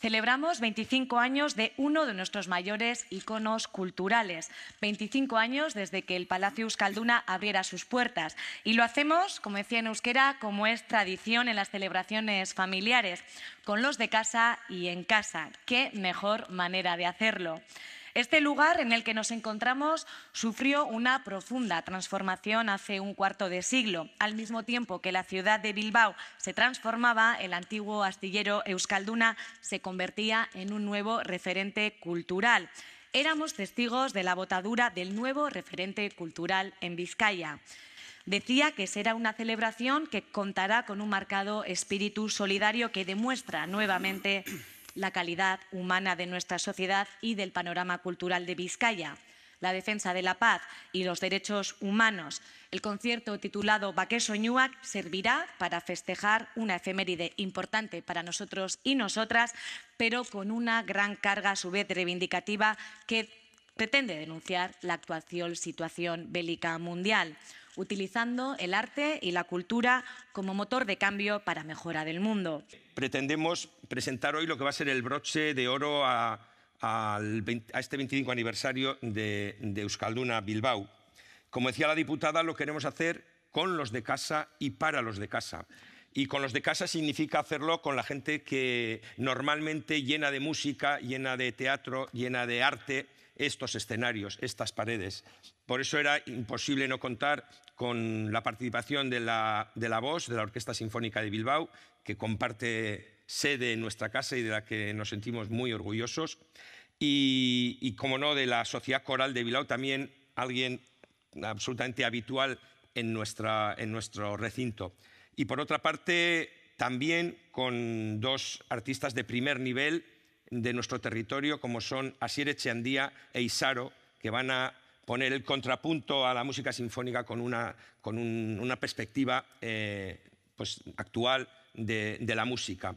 Celebramos 25 años de uno de nuestros mayores iconos culturales, 25 años desde que el Palacio Euskalduna abriera sus puertas. Y lo hacemos, como decía en euskera, como es tradición en las celebraciones familiares, con los de casa y en casa. Qué mejor manera de hacerlo. Este lugar en el que nos encontramos sufrió una profunda transformación hace un cuarto de siglo, al mismo tiempo que la ciudad de Bilbao se transformaba, el antiguo astillero Euskalduna se convertía en un nuevo referente cultural éramos testigos de la botadura del nuevo referente cultural en Vizcaya. Decía que será una celebración que contará con un marcado espíritu solidario que demuestra nuevamente la calidad humana de nuestra sociedad y del panorama cultural de Vizcaya la defensa de la paz y los derechos humanos. El concierto titulado Baqueso Ñuac servirá para festejar una efeméride importante para nosotros y nosotras, pero con una gran carga a su vez reivindicativa que pretende denunciar la actual situación bélica mundial utilizando el arte y la cultura como motor de cambio para mejora del mundo. Pretendemos presentar hoy lo que va a ser el broche de oro a, a este 25 aniversario de, de Euskalduna Bilbao. Como decía la diputada, lo queremos hacer con los de casa y para los de casa. Y con los de casa significa hacerlo con la gente que normalmente llena de música, llena de teatro, llena de arte estos escenarios, estas paredes. Por eso era imposible no contar con la participación de la, de la voz de la Orquesta Sinfónica de Bilbao, que comparte sede en nuestra casa y de la que nos sentimos muy orgullosos. Y, como no, de la Sociedad Coral de Bilbao, también alguien absolutamente habitual en, nuestra, en nuestro recinto. Y por otra parte, también con dos artistas de primer nivel de nuestro territorio, como son Asier Echeandía e Isaro, que van a poner el contrapunto a la música sinfónica con una, con una perspectiva eh, pues, actual de, de, la música.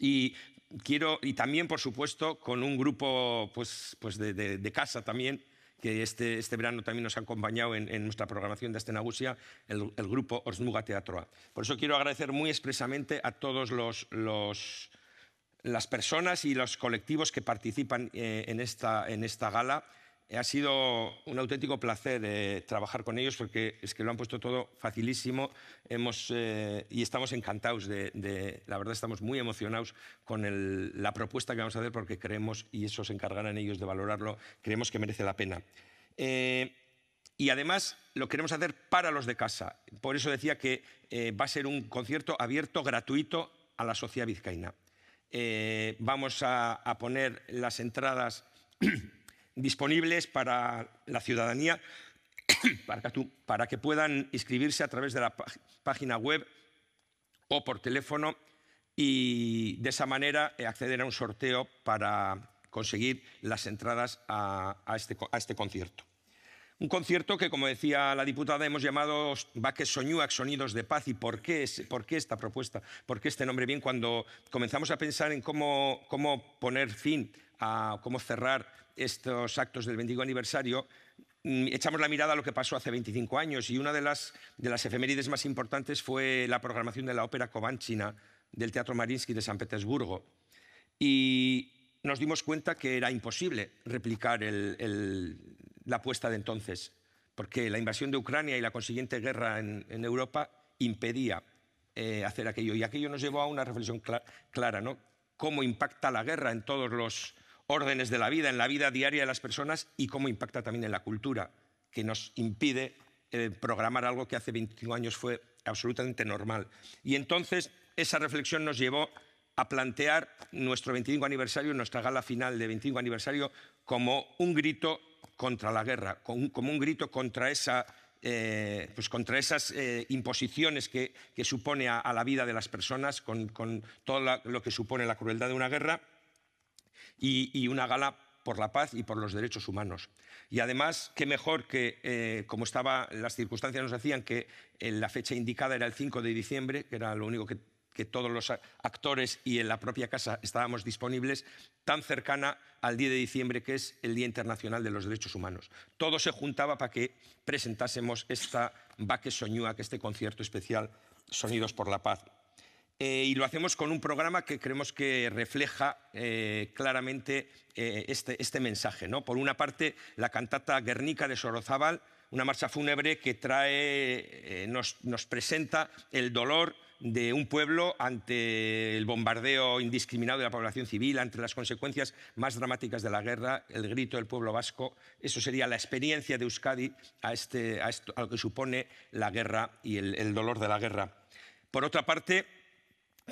Y, quiero, y también, por supuesto, con un grupo pues, pues de, casa también, que este, este verano también nos ha acompañado en, en nuestra programación de Astenagusia, el, el grupo Orsmuga Teatroa. Por eso quiero agradecer muy expresamente a todos los, los las personas y los colectivos que participan eh, en, esta, en esta gala ha sido un auténtico placer eh, trabajar con ellos porque es que lo han puesto todo facilísimo Hemos, eh, y estamos encantados de, la verdad estamos muy emocionados con la propuesta que vamos a hacer porque creemos, y eso se encargarán ellos de valorarlo, creemos que merece la pena. Eh, y además lo queremos hacer para los de casa. Por eso decía que va a ser un concierto abierto, gratuito a la sociedad vizcaína. vamos a, a poner las entradas disponibles para la ciudadanía para que, puedan inscribirse a través de la página web o por teléfono y de esa manera eh, acceder a un sorteo para conseguir las entradas a, este, a este, concierto. Un concierto que, como decía la diputada, hemos llamado Baques Soñuac, Sonidos de Paz. ¿Y por qué, por qué esta propuesta? ¿Por qué este nombre? Bien, cuando comenzamos a pensar en cómo, cómo poner fin, a cómo cerrar estos actos del bendigo aniversario, mm, echamos la mirada a lo que pasó hace 25 años y una de las, de las efemérides más importantes fue la programación de la ópera Kovanchina del Teatro Marinsky de San Petersburgo. Y nos dimos cuenta que era imposible replicar la apuesta de entonces, porque la invasión de Ucrania y la consiguiente guerra en, Europa impedía eh, hacer aquello. Y aquello nos llevó a una reflexión clara, clara ¿no? ¿Cómo impacta la guerra en todos los órdenes de la vida, en la vida diaria de las personas y cómo impacta también en la cultura, que nos impide eh, programar algo que hace 25 años fue absolutamente normal. Y entonces esa reflexión nos llevó a plantear nuestro 25 aniversario, nuestra gala final de 25 aniversario, como un grito contra la guerra, como un grito contra, esa, eh, pues contra esas eh, imposiciones que, supone a, la vida de las personas, con, todo lo que supone la crueldad de una guerra y, una gala por la paz y por los derechos humanos. Y además, qué mejor que, eh, como estaba, las circunstancias nos hacían que eh, la fecha indicada era el 5 de diciembre, que era lo único que, todos los actores y en la propia casa estábamos disponibles, tan cercana al 10 de diciembre, que es el Día Internacional de los Derechos Humanos. Todo se juntaba para que presentásemos esta Baque Soñúa, que este concierto especial Sonidos por la Paz. Eh, y lo hacemos con un programa que creemos que refleja eh, claramente eh, este, este, mensaje. ¿no? Por una parte, la cantata Guernica de Sorozábal, una marcha fúnebre que trae, nos, nos presenta el dolor de un pueblo ante el bombardeo indiscriminado de la población civil, ante las consecuencias más dramáticas de la guerra, el grito del pueblo vasco. Eso sería la experiencia de Euskadi a, este, a, esto, a lo que supone la guerra y el, el dolor de la guerra. Por otra parte,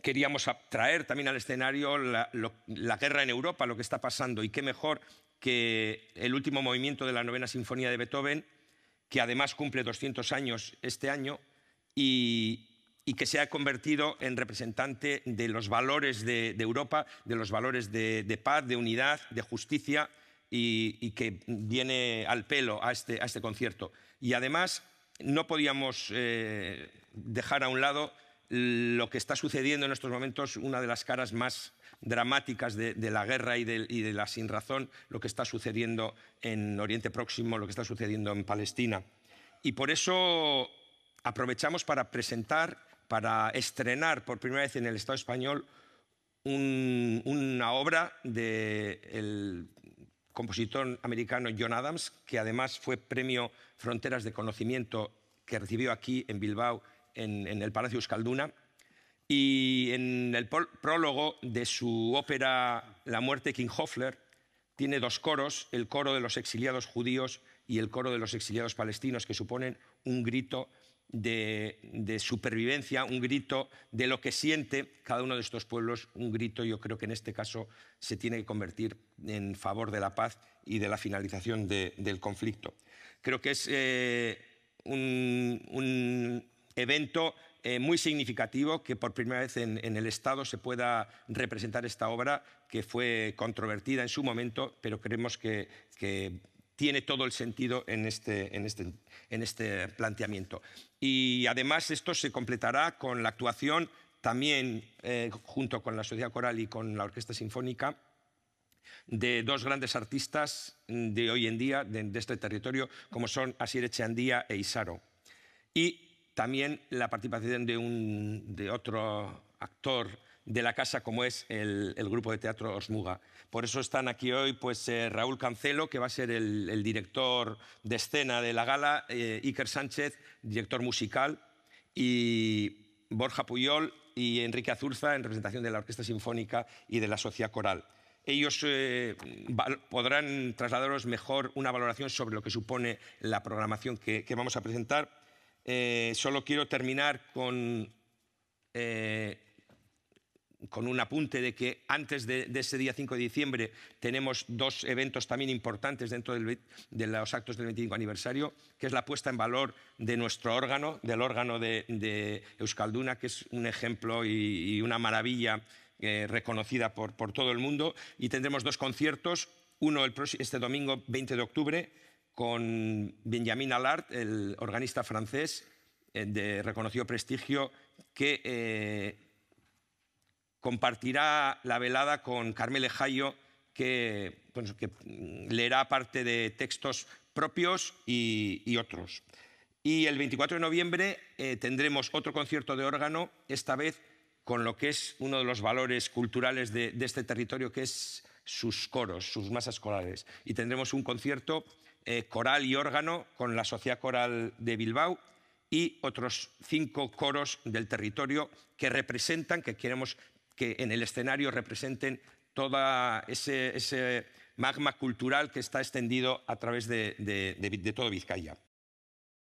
queríamos traer también al escenario la, guerra en Europa, lo que está pasando, y qué mejor que el último movimiento de la novena sinfonía de Beethoven, que además cumple 200 años este año y, que se ha convertido en representante de los valores de, Europa, de los valores de, paz, de unidad, de justicia, y, que viene al pelo este, a este, concierto. Y además no podíamos eh, dejar a un lado lo que está sucediendo en estos momentos, una de las caras más dramáticas de, la guerra y de, y de, la sinrazón, lo que está sucediendo en Oriente Próximo, lo que está sucediendo en Palestina. Y por eso aprovechamos para presentar, para estrenar por primera vez en el Estado español una obra del compositor americano John Adams, que además fue premio Fronteras de Conocimiento que recibió aquí en Bilbao en, el Palacio Euskalduna y en el prólogo de su ópera La muerte de King Hofler tiene dos coros, el coro de los exiliados judíos y el coro de los exiliados palestinos, que suponen un grito de, supervivencia, un grito de lo que siente cada uno de estos pueblos, un grito yo creo que en este caso se tiene que convertir en favor de la paz y de la finalización del conflicto. Creo que es eh, un, evento eh, muy significativo que por primera vez en, el Estado se pueda representar esta obra que fue controvertida en su momento, pero creemos que, tiene todo el sentido en este, en, este, en este planteamiento. Y además esto se completará con la actuación también eh, junto con la Sociedad Coral y con la Orquesta Sinfónica de dos grandes artistas de hoy en día de, este territorio, como son Asier Echeandía e Isaro. Y también la participación de, otro actor de la casa como es el, grupo de teatro Osmuga. Por eso están aquí hoy pues, eh, Raúl Cancelo, que va a ser el, director de escena de la gala, eh, Iker Sánchez, director musical, y Borja Puyol y Enrique Azurza en representación de la Orquesta Sinfónica y de la Sociedad Coral. Ellos eh, podrán trasladaros mejor una valoración sobre lo que supone la programación que vamos a presentar eh, solo quiero terminar con, eh, con un apunte de que antes de, ese día 5 de diciembre tenemos dos eventos también importantes dentro de los actos del 25 aniversario, que es la puesta en valor de nuestro órgano, del órgano de, Euskalduna, que es un ejemplo y, una maravilla. Eh, reconocida por, todo el mundo y tendremos dos conciertos, uno este domingo 20 de octubre con Benjamin Allard, el organista francés eh, de reconocido prestigio, que eh, compartirá la velada con Carmele Jayo, que, pues, mm, leerá parte de textos propios y, otros. Y el 24 de noviembre eh, tendremos otro concierto de órgano, esta vez con lo que es uno de los valores culturales de, de este territorio, que es sus coros, sus masas escolares, Y tendremos un concierto eh, coral y órgano con la Sociedad Coral de Bilbao y otros cinco coros del territorio que representan, que queremos que en el escenario representen todo ese, magma cultural que está extendido a través de, de todo Vizcaya.